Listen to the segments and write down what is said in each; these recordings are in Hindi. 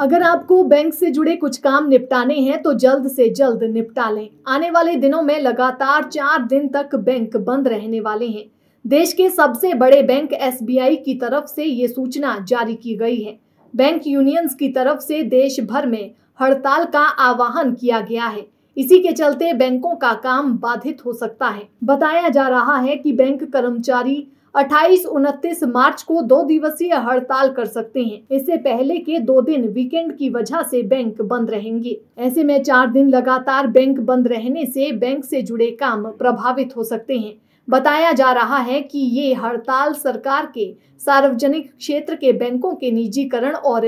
अगर आपको बैंक से जुड़े कुछ काम निपटाने हैं तो जल्द से जल्द निपटा लें आने वाले दिनों में लगातार चार दिन तक बैंक बंद रहने वाले हैं देश के सबसे बड़े बैंक एसबीआई की तरफ से ये सूचना जारी की गई है बैंक यूनियंस की तरफ से देश भर में हड़ताल का आह्वान किया गया है इसी के चलते बैंकों का काम बाधित हो सकता है बताया जा रहा है कि बैंक कर्मचारी 28 उनतीस मार्च को दो दिवसीय हड़ताल कर सकते हैं इससे पहले के दो दिन वीकेंड की वजह से बैंक बंद रहेंगे ऐसे में चार दिन लगातार बैंक बंद रहने से बैंक से जुड़े काम प्रभावित हो सकते हैं बताया जा रहा है कि ये हड़ताल सरकार के सार्वजनिक क्षेत्र के बैंकों के निजीकरण और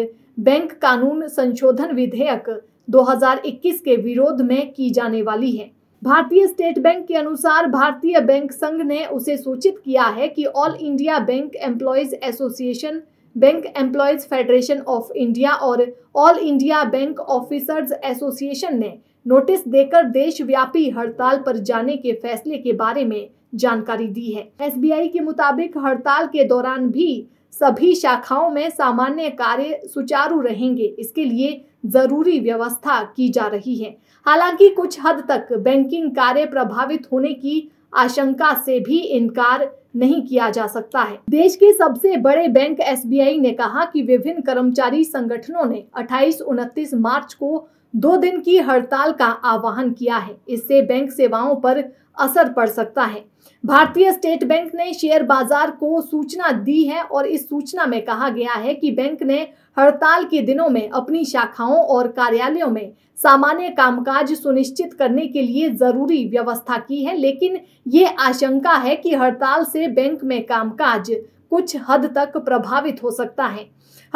बैंक कानून संशोधन विधेयक 2021 के विरोध में की जाने वाली है भारतीय स्टेट बैंक के अनुसार भारतीय बैंक संघ ने उसे सूचित किया है कि all India bank employees association bank employees federation of India और all India bank officers association ने नोटिस देकर देशव्यापी हड़ताल पर जाने के फैसले के बारे में जानकारी दी है एसबीआई के मुताबिक हड़ताल के दौरान भी सभी शाखाओं में सामान्य कार्य सुचारू रहेंगे इसके लिए जरूरी व्यवस्था की जा रही है हालांकि कुछ हद तक बैंकिंग कार्य प्रभावित होने की आशंका से भी इनकार नहीं किया जा सकता है देश के सबसे बड़े बैंक एस ने कहा कि विभिन्न कर्मचारी संगठनों ने 28 उनतीस मार्च को दो दिन की हड़ताल का आह्वान किया है इससे बैंक सेवाओं पर असर पड़ सकता है भारतीय स्टेट बैंक ने शेयर बाजार को सूचना दी है और इस सूचना में कहा गया है कि बैंक ने हड़ताल के दिनों में अपनी शाखाओं और कार्यालयों में सामान्य कामकाज सुनिश्चित करने के लिए जरूरी व्यवस्था की है लेकिन ये आशंका है कि हड़ताल से से बैंक में कामकाज कुछ हद तक प्रभावित हो सकता है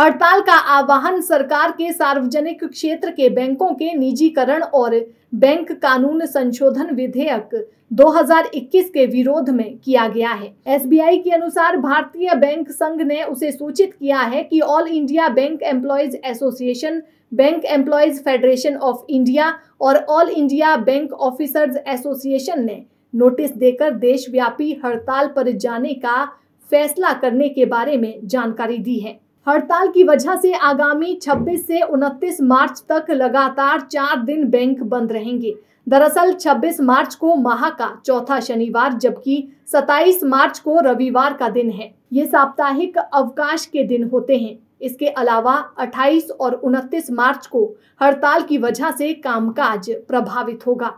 हड़ताल का आह्वान सरकार के सार्वजनिक क्षेत्र के बैंकों के निजीकरण और बैंक कानून संशोधन विधेयक 2021 के विरोध में किया गया है एसबीआई के अनुसार भारतीय बैंक संघ ने उसे सूचित किया है कि all India bank employees association bank employees federation of India और all India bank officers association ने नोटिस देकर देशव्यापी हड़ताल पर जाने का फैसला करने के बारे में जानकारी दी है हड़ताल की वजह से आगामी 26 से 29 मार्च तक लगातार चार दिन बैंक बंद रहेंगे दरअसल 26 मार्च को माह का चौथा शनिवार जबकि 27 मार्च को रविवार का दिन है ये साप्ताहिक अवकाश के दिन होते हैं इसके अलावा 28 और 29 मार्च को हड़ताल की वजह से कामकाज प्रभावित होगा